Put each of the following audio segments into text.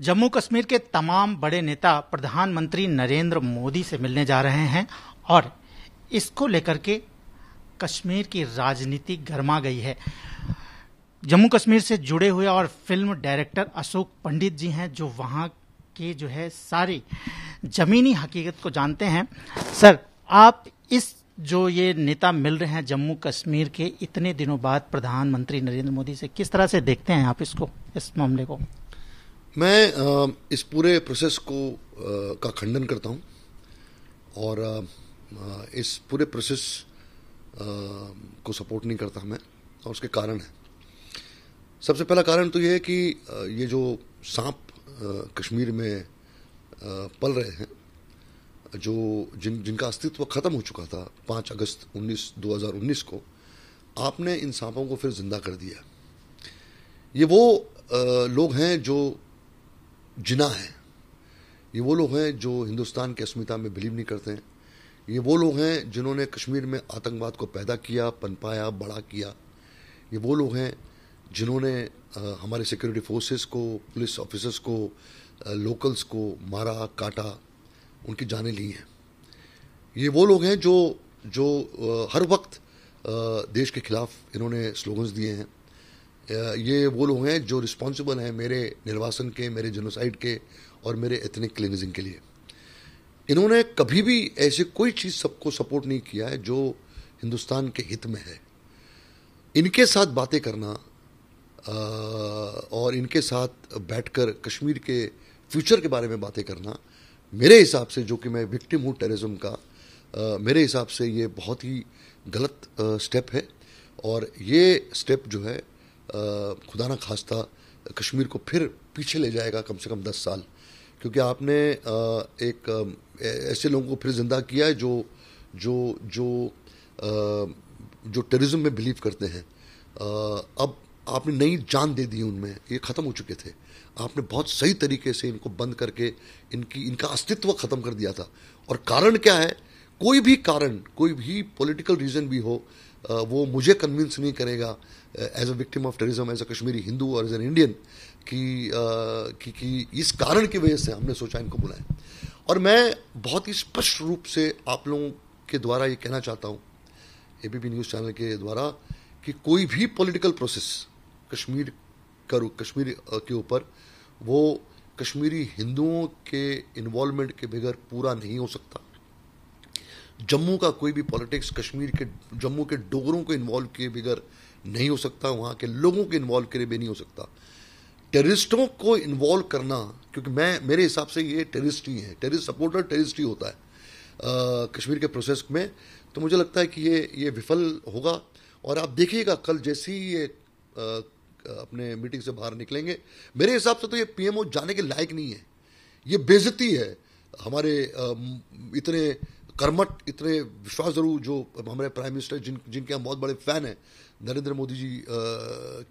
जम्मू कश्मीर के तमाम बड़े नेता प्रधानमंत्री नरेंद्र मोदी से मिलने जा रहे हैं और इसको लेकर के कश्मीर की राजनीति गर्मा गई है जम्मू कश्मीर से जुड़े हुए और फिल्म डायरेक्टर अशोक पंडित जी हैं जो वहाँ के जो है सारी जमीनी हकीकत को जानते हैं सर आप इस जो ये नेता मिल रहे हैं जम्मू कश्मीर के इतने दिनों बाद प्रधानमंत्री नरेंद्र मोदी से किस तरह से देखते हैं आप इसको इस मामले को मैं इस पूरे प्रोसेस को का खंडन करता हूँ और इस पूरे प्रोसेस को सपोर्ट नहीं करता मैं और उसके कारण है सबसे पहला कारण तो ये है कि ये जो सांप कश्मीर में पल रहे हैं जो जिन जिनका अस्तित्व ख़त्म हो चुका था पाँच अगस्त 19 2019 को आपने इन सांपों को फिर ज़िंदा कर दिया ये वो लोग हैं जो जिना है ये वो लोग हैं जो हिंदुस्तान की अस्मिता में बिलीव नहीं करते हैं ये वो लोग हैं जिन्होंने कश्मीर में आतंकवाद को पैदा किया पनपाया बड़ा किया ये वो लोग हैं जिन्होंने हमारे सिक्योरिटी फोर्सेस को पुलिस ऑफिसर्स को लोकल्स को मारा काटा उनकी जानें ली हैं ये वो लोग हैं जो जो हर वक्त देश के खिलाफ इन्होंने स्लोगन्स दिए हैं ये वो लोग हैं जो रिस्पॉन्सिबल हैं मेरे निर्वासन के मेरे जनोसाइड के और मेरे एथनिक क्लिनिजिंग के लिए इन्होंने कभी भी ऐसे कोई चीज़ सबको सपोर्ट नहीं किया है जो हिंदुस्तान के हित में है इनके साथ बातें करना और इनके साथ बैठकर कश्मीर के फ्यूचर के बारे में बातें करना मेरे हिसाब से जो कि मैं विक्टिम हूँ टेररिज्म का मेरे हिसाब से ये बहुत ही गलत स्टेप है और ये स्टेप जो है खुदा ना खास्ता कश्मीर को फिर पीछे ले जाएगा कम से कम दस साल क्योंकि आपने एक ऐसे लोगों को फिर ज़िंदा किया है जो जो जो जो टेररिज्म में बिलीव करते हैं अब आपने नई जान दे दी उनमें ये ख़त्म हो चुके थे आपने बहुत सही तरीके से इनको बंद करके इनकी इनका अस्तित्व ख़त्म कर दिया था और कारण क्या है कोई भी कारण कोई भी पॉलिटिकल रीज़न भी हो वो मुझे कन्विंस नहीं करेगा as a victim of terrorism as a Kashmiri Hindu और एज एन इंडियन कि, कि कि इस कारण की वजह से हमने सोचा इनको बुलाएं और मैं बहुत ही स्पष्ट रूप से आप लोगों के द्वारा ये कहना चाहता हूँ एबीपी न्यूज़ चैनल के द्वारा कि कोई भी पॉलिटिकल प्रोसेस कश्मीर करो कश्मीर के ऊपर वो कश्मीरी हिंदुओं के इन्वॉल्वमेंट के बगैर पूरा नहीं हो सकता जम्मू का कोई भी पॉलिटिक्स कश्मीर के जम्मू के डोगरों को इन्वॉल्व किए बगैर नहीं हो सकता वहाँ के लोगों को इन्वॉल्व करे भी नहीं हो सकता टेररिस्टों को इन्वॉल्व करना क्योंकि मैं मेरे हिसाब से ये टेररिस्ट ही है टेररिस्ट सपोर्टर टेररिस्ट ही होता है आ, कश्मीर के प्रोसेस में तो मुझे लगता है कि ये ये विफल होगा और आप देखिएगा कल जैसे ही ये आ, अपने मीटिंग से बाहर निकलेंगे मेरे हिसाब से तो ये पीएमओ जाने के लायक नहीं है ये बेजती है हमारे इतने कर्मठ इतने विश्वास जरूर जो हमारे प्राइम मिनिस्टर जिन जिनके हम बहुत बड़े फैन हैं नरेंद्र मोदी जी आ,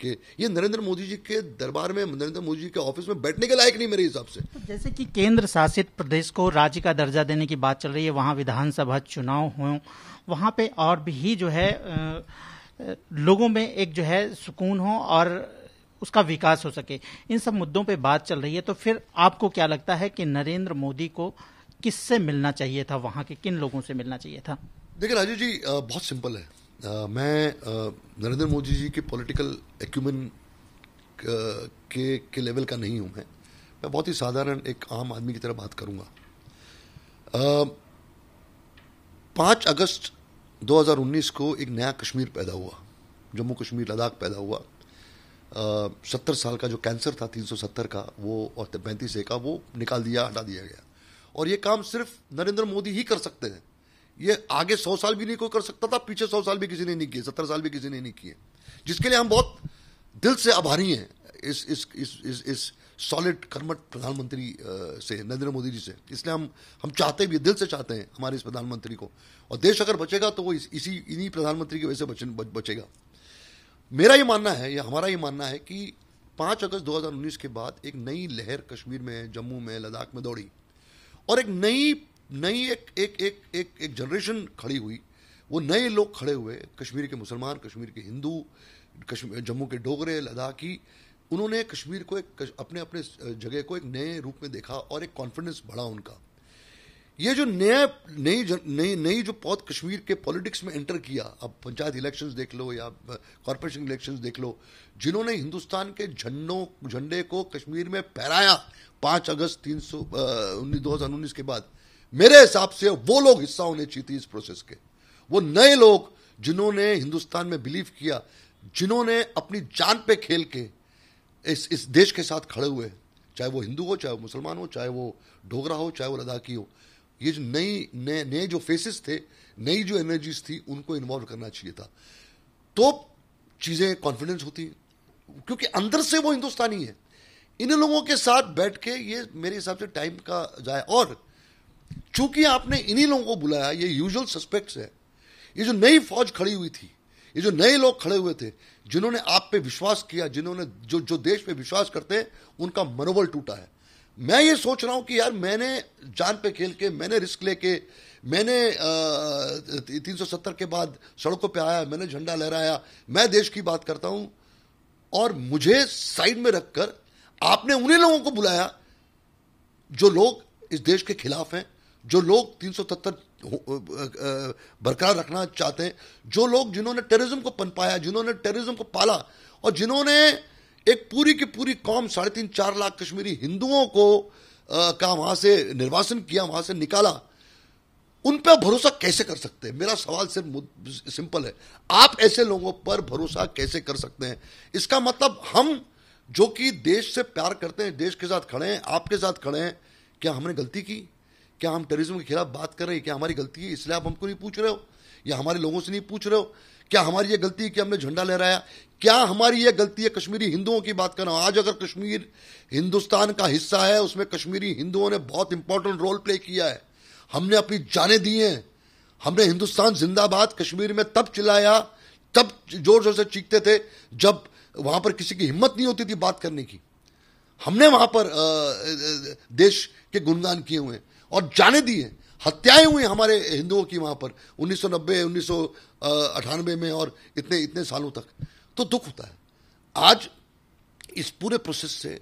के ये नरेंद्र मोदी जी के दरबार में नरेंद्र मोदी जी के ऑफिस में बैठने के लायक नहीं मेरे हिसाब से जैसे कि केंद्र शासित प्रदेश को राज्य का दर्जा देने की बात चल रही है वहाँ विधानसभा चुनाव हो वहाँ पे और भी जो है लोगों में एक जो है सुकून हो और उसका विकास हो सके इन सब मुद्दों पे बात चल रही है तो फिर आपको क्या लगता है कि नरेंद्र मोदी को किससे मिलना चाहिए था वहाँ के किन लोगों से मिलना चाहिए था देखिए राजू जी बहुत सिंपल है आ, मैं नरेंद्र मोदी जी के पॉलिटिकल एक्यूमन के के लेवल का नहीं हूँ मैं मैं बहुत ही साधारण एक आम आदमी की तरह बात करूँगा पाँच अगस्त 2019 को एक नया कश्मीर पैदा हुआ जम्मू कश्मीर लद्दाख पैदा हुआ सत्तर साल का जो कैंसर था 370 का वो और पैंतीस ए का वो निकाल दिया हटा दिया गया और ये काम सिर्फ नरेंद्र मोदी ही कर सकते हैं ये आगे सौ साल भी नहीं कोई कर सकता था पीछे सौ साल भी किसी ने नहीं किए सत्तर साल भी किसी ने नहीं किए जिसके लिए हम बहुत दिल से आभारी हैं इस इस इस इस, इस सॉलिड कर्मठ प्रधानमंत्री से नरेंद्र मोदी जी से इसलिए हम हम चाहते भी दिल से चाहते हैं हमारे इस प्रधानमंत्री को और देश अगर बचेगा तो वो इस, इसी इन्हीं प्रधानमंत्री की वजह से बच, बचेगा मेरा ये मानना है या हमारा ये मानना है कि पाँच अगस्त 2019 के बाद एक नई लहर कश्मीर में जम्मू में लद्दाख में दौड़ी और एक नई नई एक एक एक एक एक जनरेशन खड़ी हुई वो नए लोग खड़े हुए कश्मीर के मुसलमान कश्मीर के हिंदू कश्मीर जम्मू के डोगरे लद्दाखी उन्होंने कश्मीर को एक अपने अपने जगह को एक नए रूप में देखा और एक कॉन्फिडेंस बढ़ा उनका ये जो नया नई नई नई जो पौध कश्मीर के पॉलिटिक्स में एंटर किया अब पंचायत इलेक्शंस देख लो या कॉरपोरेशन इलेक्शंस देख लो जिन्होंने हिंदुस्तान के झंडों झंडे को कश्मीर में फहराया पांच अगस्त तीन सौ दो हजार उन्नीस के बाद मेरे हिसाब से वो लोग हिस्सा होने चाहिए इस प्रोसेस के वो नए लोग जिन्होंने हिंदुस्तान में बिलीव किया जिन्होंने अपनी जान पे खेल के इस इस देश के साथ खड़े हुए चाहे वो हिंदू हो चाहे वो मुसलमान हो चाहे वो डोगरा हो चाहे वो लद्दाखी हो ये जो नई नए नए जो फेसेस थे नई जो एनर्जीज थी उनको इन्वॉल्व करना चाहिए था तो चीज़ें कॉन्फिडेंस होती क्योंकि अंदर से वो हिंदुस्तानी है इन लोगों के साथ बैठ के ये मेरे हिसाब से टाइम का जाए और चूंकि आपने इन्हीं लोगों को बुलाया ये यूजुअल सस्पेक्ट्स है ये जो नई फौज खड़ी हुई थी ये जो नए लोग खड़े हुए थे जिन्होंने आप पे विश्वास किया जिन्होंने जो जो देश पे विश्वास करते उनका मनोबल टूटा है मैं ये सोच रहा हूं कि यार मैंने जान पे खेल के मैंने रिस्क लेके मैंने तीन सौ सत्तर के बाद सड़कों पे आया मैंने झंडा लहराया मैं देश की बात करता हूं और मुझे साइड में रखकर आपने उन्हीं लोगों को बुलाया जो लोग इस देश के खिलाफ हैं जो लोग तीन बरकरार रखना चाहते हैं जो लोग जिन्होंने टेररिज्म को पनपाया जिन्होंने टेररिज्म को पाला और जिन्होंने एक पूरी की पूरी कौम साढ़े तीन चार लाख कश्मीरी हिंदुओं को आ, का वहां से निर्वासन किया वहां से निकाला उन पर भरोसा कैसे कर सकते हैं मेरा सवाल सिर्फ सिंपल है आप ऐसे लोगों पर भरोसा कैसे कर सकते हैं इसका मतलब हम जो कि देश से प्यार करते हैं देश के साथ खड़े हैं आपके साथ खड़े हैं क्या हमने गलती की क्या हम टेररिज्म के खिलाफ बात कर रहे हैं क्या हमारी गलती है इसलिए आप हमको नहीं पूछ रहे हो या हमारे लोगों से नहीं पूछ रहे हो क्या हमारी ये गलती है कि हमने झंडा लहराया क्या हमारी ये गलती है कश्मीरी हिंदुओं की बात कर रहा हूँ आज अगर कश्मीर हिंदुस्तान का हिस्सा है उसमें कश्मीरी हिंदुओं ने बहुत इंपॉर्टेंट रोल प्ले किया है हमने अपनी जाने दी हैं हमने हिंदुस्तान जिंदाबाद कश्मीर में तब चिल्लाया तब जोर जोर से चीखते थे जब वहां पर किसी की हिम्मत नहीं होती थी बात करने की हमने वहां पर देश के गुणगान किए हुए और जाने दिए हत्याएं हुई हमारे हिंदुओं की वहां पर 1990 1998 में और इतने इतने सालों तक तो दुख होता है आज इस पूरे प्रोसेस से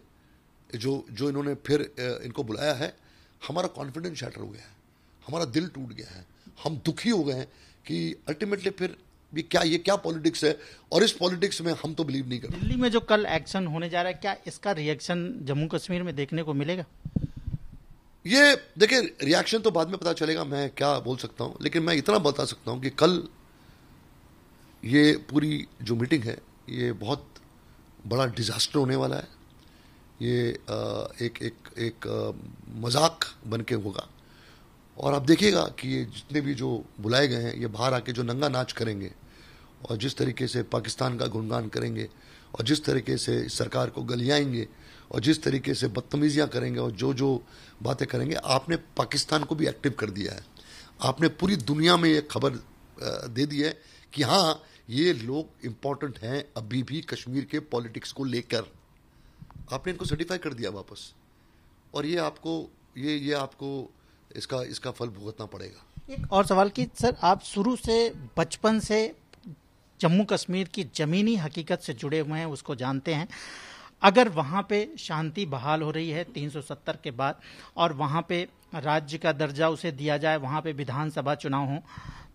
जो जो इन्होंने फिर इनको बुलाया है हमारा कॉन्फिडेंस शैटर हो गया है हमारा दिल टूट गया है हम दुखी हो गए हैं कि अल्टीमेटली फिर भी क्या ये क्या पॉलिटिक्स है और इस पॉलिटिक्स में हम तो बिलीव नहीं करते दिल्ली में जो कल एक्शन होने जा रहा है क्या इसका रिएक्शन जम्मू कश्मीर में देखने को मिलेगा ये देखिए रिएक्शन तो बाद में पता चलेगा मैं क्या बोल सकता हूँ लेकिन मैं इतना बता सकता हूँ कि कल ये पूरी जो मीटिंग है ये बहुत बड़ा डिजास्टर होने वाला है ये एक एक एक, मजाक बन के होगा और आप देखिएगा कि ये जितने भी जो बुलाए गए हैं ये बाहर आके जो नंगा नाच करेंगे और जिस तरीके से पाकिस्तान का गुणगान करेंगे और जिस तरीके से सरकार को गलियाएंगे और जिस तरीके से बदतमीज़ियाँ करेंगे और जो जो बातें करेंगे आपने पाकिस्तान को भी एक्टिव कर दिया है आपने पूरी दुनिया में ये खबर दे दी है कि हाँ ये लोग इम्पोर्टेंट हैं अभी भी कश्मीर के पॉलिटिक्स को लेकर आपने इनको सर्टिफाई कर दिया वापस और ये आपको ये ये आपको इसका इसका फल भुगतना पड़ेगा एक और सवाल की सर आप शुरू से बचपन से जम्मू कश्मीर की ज़मीनी हकीकत से जुड़े हुए हैं उसको जानते हैं अगर वहाँ पे शांति बहाल हो रही है 370 के बाद और वहाँ पे राज्य का दर्जा उसे दिया जाए वहाँ पे विधानसभा चुनाव हो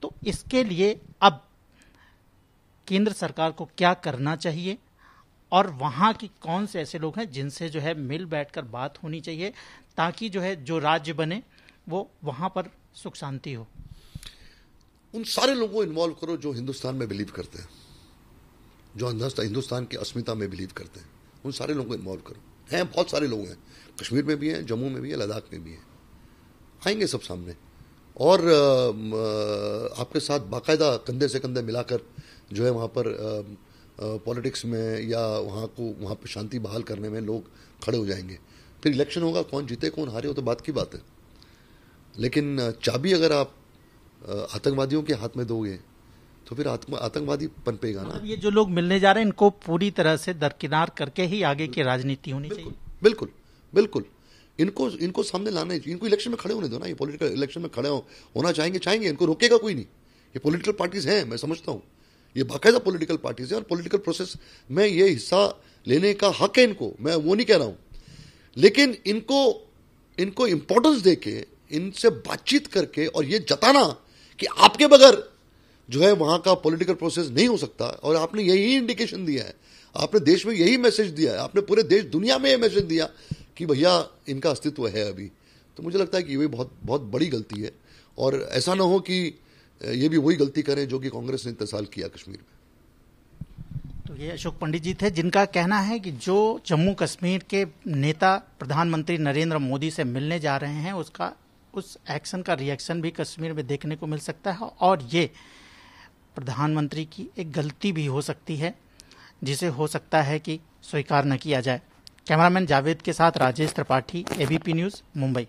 तो इसके लिए अब केंद्र सरकार को क्या करना चाहिए और वहाँ की कौन से ऐसे लोग हैं जिनसे जो है मिल बैठकर बात होनी चाहिए ताकि जो है जो राज्य बने वो वहां पर सुख शांति हो उन सारे लोगों को इन्वॉल्व करो जो हिंदुस्तान में बिलीव करते हैं जो हिंदुस्तान की अस्मिता में बिलीव करते हैं उन सारे लोगों को इन्वॉल्व करो हैं बहुत सारे लोग हैं कश्मीर में भी हैं जम्मू में भी हैं लद्दाख में भी हैं आएंगे सब सामने और आपके साथ बाकायदा कंधे से कंधे मिलाकर जो है वहाँ पर पॉलिटिक्स में या वहाँ को वहाँ पर शांति बहाल करने में लोग खड़े हो जाएंगे फिर इलेक्शन होगा कौन जीते कौन हारे हो तो बात की बात है लेकिन चाबी अगर आप आतंकवादियों के हाथ में दोगे तो फिर आतंकवादी पनपेगा ना ये जो लोग मिलने जा रहे हैं इनको पूरी तरह से दरकिनार करके ही आगे की राजनीति होनी बिल्कुल, चाहिए बिल्कुल बिल्कुल इनको इनको सामने लाना है इनको इलेक्शन में खड़े होने दो ना ये पॉलिटिकल इलेक्शन में खड़े हो, होना चाहेंगे चाहेंगे इनको रोकेगा कोई नहीं ये पॉलिटिकल पार्टीज हैं मैं समझता हूँ ये बाकायदा पॉलिटिकल पार्टीज हैं और पॉलिटिकल प्रोसेस में ये हिस्सा लेने का हक है इनको मैं वो नहीं कह रहा हूँ लेकिन इनको इनको इम्पोर्टेंस दे के इनसे बातचीत करके और ये जताना कि आपके बगैर जो है वहाँ का पॉलिटिकल प्रोसेस नहीं हो सकता और आपने यही इंडिकेशन दिया है आपने देश में यही मैसेज दिया है आपने पूरे देश दुनिया में ये मैसेज दिया कि भैया इनका अस्तित्व है अभी तो मुझे लगता है कि ये बहुत बहुत बड़ी गलती है और ऐसा ना हो कि ये भी वही गलती करें जो कि कांग्रेस ने इतने साल किया कश्मीर में तो ये अशोक पंडित जी थे जिनका कहना है कि जो जम्मू कश्मीर के नेता प्रधानमंत्री नरेंद्र मोदी से मिलने जा रहे हैं उसका उस एक्शन का रिएक्शन भी कश्मीर में देखने को मिल सकता है और ये प्रधानमंत्री की एक गलती भी हो सकती है जिसे हो सकता है कि स्वीकार न किया जाए कैमरामैन जावेद के साथ Rajesh Tripathi ABP news Mumbai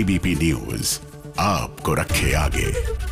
ABP news आपको रखे आगे